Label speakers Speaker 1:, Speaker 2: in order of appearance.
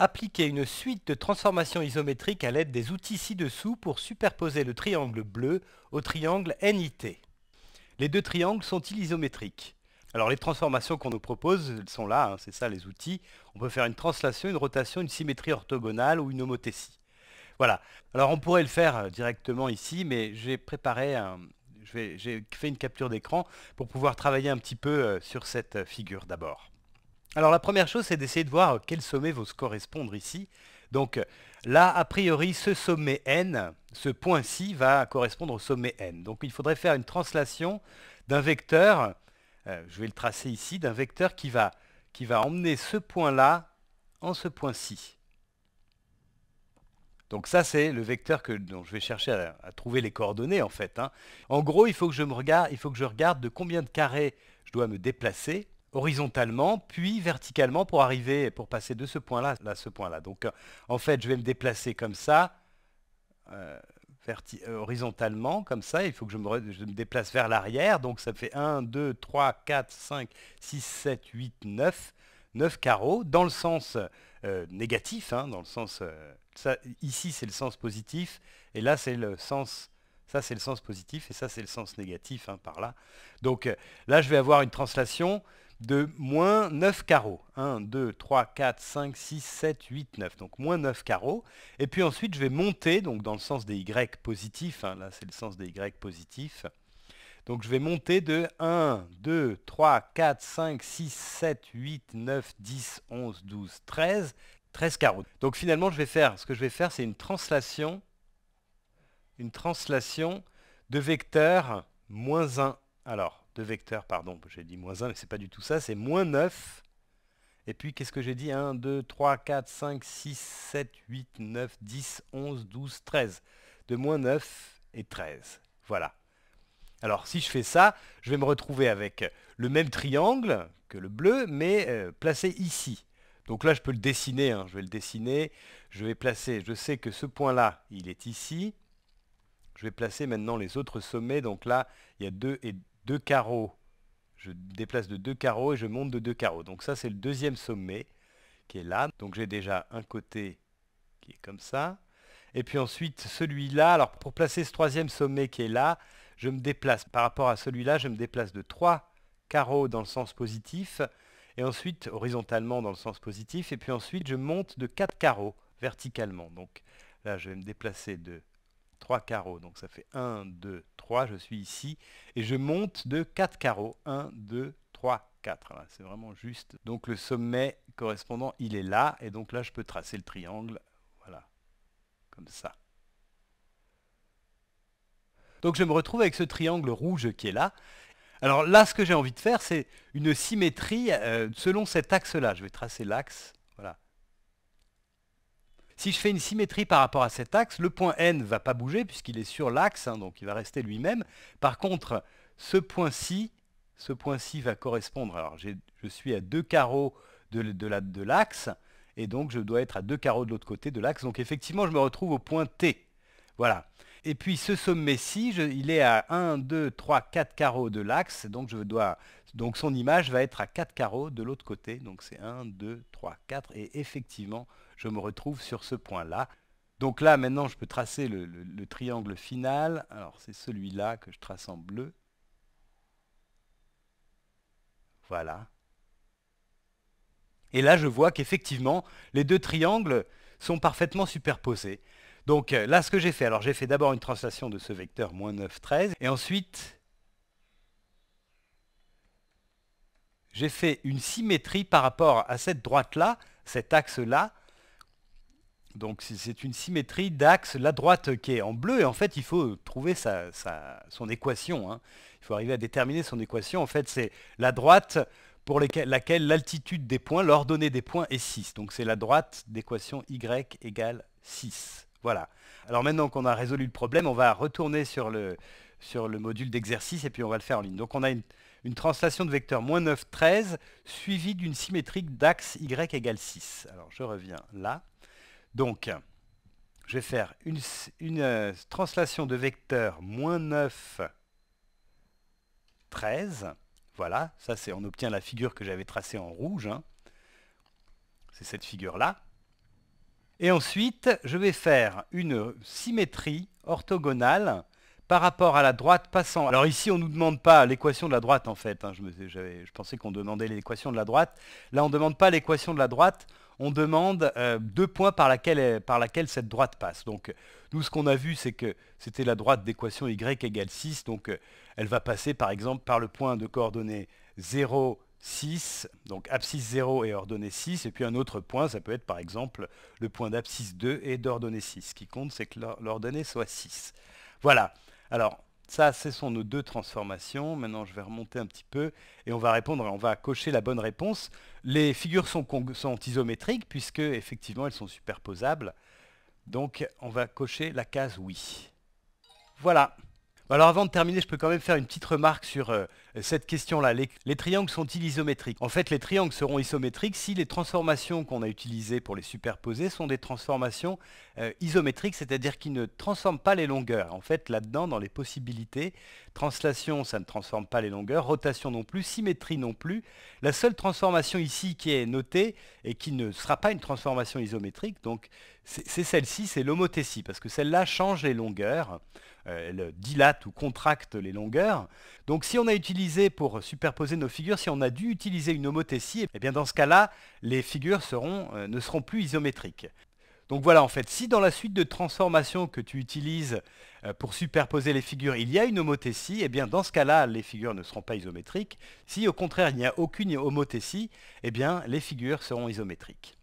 Speaker 1: Appliquer une suite de transformations isométriques à l'aide des outils ci-dessous pour superposer le triangle bleu au triangle NIT. Les deux triangles sont-ils isométriques Alors les transformations qu'on nous propose, sont là, hein, c'est ça les outils. On peut faire une translation, une rotation, une symétrie orthogonale ou une homothétie. Voilà. Alors on pourrait le faire euh, directement ici, mais j'ai préparé un... J'ai fait une capture d'écran pour pouvoir travailler un petit peu euh, sur cette euh, figure d'abord. Alors la première chose, c'est d'essayer de voir quel sommet va se correspondre ici. Donc là, a priori, ce sommet n, ce point-ci, va correspondre au sommet n. Donc il faudrait faire une translation d'un vecteur, euh, je vais le tracer ici, d'un vecteur qui va, qui va emmener ce point-là en ce point-ci. Donc ça, c'est le vecteur que, dont je vais chercher à, trouver les coordonnées, en fait. Hein. En gros, il faut, que je me regarde, il faut que je regarde de combien de carrés je dois me déplacer horizontalement, puis verticalement pour arriver, pour passer de ce point-là à ce point-là. Donc, euh, en fait, je vais me déplacer comme ça, euh, euh horizontalement, comme ça. Il faut que je me, me déplace vers l'arrière. Donc, ça fait 1, 2, 3, 4, 5, 6, 7, 8, 9. 9 carreaux dans le sens euh, négatif, hein, dans le sens... ça, ici, c'est le sens positif, et là, c'est le sens... Ça, c'est le sens positif, et ça, c'est le sens négatif, hein, par là. Donc, là, je vais avoir une translation de moins 9 carreaux. 1, 2, 3, 4, 5, 6, 7, 8, 9. Donc moins 9 carreaux. Et puis ensuite, je vais monter, donc dans le sens des Y positifs. Hein. là, c'est le sens des Y positifs. Donc je vais monter de 1, 2, 3, 4, 5, 6, 7, 8, 9, 10, 11, 12, 13. 13 carreaux. Donc finalement, je vais faire, ce que je vais faire, c'est une translation, une translation de vecteur moins 1. Alors, de vecteurs, pardon, j'ai dit moins 1, mais c'est pas du tout ça, c'est moins 9. Et puis, qu'est-ce que j'ai dit 1, 2, 3, 4, 5, 6, 7, 8, 9, 10, 11, 12, 13. De moins 9 et 13. Voilà. Alors, si je fais ça, je vais me retrouver avec le même triangle que le bleu, mais euh, placé ici. Donc là, je peux le dessiner. Hein. Je vais le dessiner. Je vais placer, je sais que ce point-là, il est ici. Je vais placer maintenant les autres sommets. Donc là, il y a 2 et deux carreaux. Je déplace de deux carreaux et je monte de deux carreaux. Donc ça, c'est le deuxième sommet qui est là. Donc j'ai déjà un côté qui est comme ça. Et puis ensuite, celui-là, alors pour placer ce troisième sommet qui est là, je me déplace. Par rapport à celui-là, je me déplace de trois carreaux dans le sens positif, et ensuite horizontalement dans le sens positif, et puis ensuite je monte de quatre carreaux verticalement. Donc là, je vais me déplacer de 3 carreaux. Donc ça fait 1, 2, 3, je suis ici, et je monte de 4 carreaux. 1, 2, 3, 4. C'est vraiment juste. Donc le sommet correspondant, il est là, et donc là je peux tracer le triangle, voilà, comme ça. Donc je me retrouve avec ce triangle rouge qui est là, alors là, ce que j'ai envie de faire, c'est une symétrie euh, selon cet axe-là. Je vais tracer l'axe si je fais une symétrie par rapport à cet axe, le point N ne va pas bouger puisqu'il est sur l'axe, hein, donc il va rester lui-même. Par contre, ce point-ci, ce point-ci va correspondre, alors je suis à deux carreaux de, de l'axe, et donc je dois être à deux carreaux de l'autre côté de l'axe, donc effectivement je me retrouve au point T. Voilà. Et puis ce sommet-ci, il est à 1, 2, 3, 4 carreaux de l'axe, donc, donc son image va être à 4 carreaux de l'autre côté, donc c'est 1, 2, 3, 4, et effectivement je me retrouve sur ce point-là. Donc là, maintenant, je peux tracer le, triangle final. Alors, c'est celui-là que je trace en bleu. Voilà. Et là, je vois qu'effectivement, les deux triangles sont parfaitement superposés. Donc euh, là, ce que j'ai fait, alors j'ai fait d'abord une translation de ce vecteur moins 9, 13, et ensuite, j'ai fait une symétrie par rapport à cette droite-là, cet axe-là, donc c'est une symétrie d'axe, la droite qui est en bleu, et en fait il faut trouver son équation. Hein. Il faut arriver à déterminer son équation. En fait c'est la droite pour laquelle l'altitude des points, l'ordonnée des points est 6. Donc c'est la droite d'équation y égale 6. Voilà. Alors maintenant qu'on a résolu le problème, on va retourner sur le, sur le module d'exercice et puis on va le faire en ligne. Donc on a une, une translation de vecteur moins 9, 13, suivie d'une symétrique d'axe y égale 6. Alors je reviens là. Donc, je vais faire une, euh, translation de vecteur moins 9, 13. Voilà, ça c'est on obtient la figure que j'avais tracée en rouge. Hein. C'est cette figure-là. Et ensuite, je vais faire une symétrie orthogonale par rapport à la droite passant. Alors ici, on ne nous demande pas l'équation de la droite en fait. Hein. Je, je pensais qu'on demandait l'équation de la droite. Là, on ne demande pas l'équation de la droite on demande euh, deux points par lesquels cette droite passe. Donc nous, ce qu'on a vu, c'est que c'était la droite d'équation y égale 6, donc euh, elle va passer par exemple par le point de coordonnées 0, 6, donc abscisse 0 et ordonnée 6, et puis un autre point, ça peut être par exemple le point d'abscisse 2 et d'ordonnée 6. Ce qui compte, c'est que l'ordonnée soit 6. Voilà. Alors, ça, ce sont nos deux transformations. Maintenant, je vais remonter un petit peu et on va répondre, on va cocher la bonne réponse. Les figures sont, sont isométriques puisque, effectivement, elles sont superposables. Donc, on va cocher la case « Oui ». Voilà. Bah alors avant de terminer, je peux quand même faire une petite remarque sur euh, cette question-là. Les, triangles sont-ils isométriques En fait, les triangles seront isométriques si les transformations qu'on a utilisées pour les superposer sont des transformations euh, isométriques, c'est-à-dire qui ne transforment pas les longueurs. En fait, là-dedans, dans les possibilités, translation, ça ne transforme pas les longueurs, rotation non plus, symétrie non plus. La seule transformation ici qui est notée et qui ne sera pas une transformation isométrique, donc c'est celle-ci, c'est l'homothétie, parce que celle-là change les longueurs. Euh, elle euh, dilate ou contracte les longueurs. Donc si on a utilisé pour superposer nos figures, si on a dû utiliser une homothétie, eh bien dans ce cas-là, les figures euh, ne seront plus isométriques. Donc voilà, en fait, si dans la suite de transformations que tu utilises pour superposer les figures, il y a une homothétie, eh bien dans ce cas-là, les figures ne seront pas isométriques. Si au contraire, il n'y a aucune homothétie, eh bien les figures seront isométriques.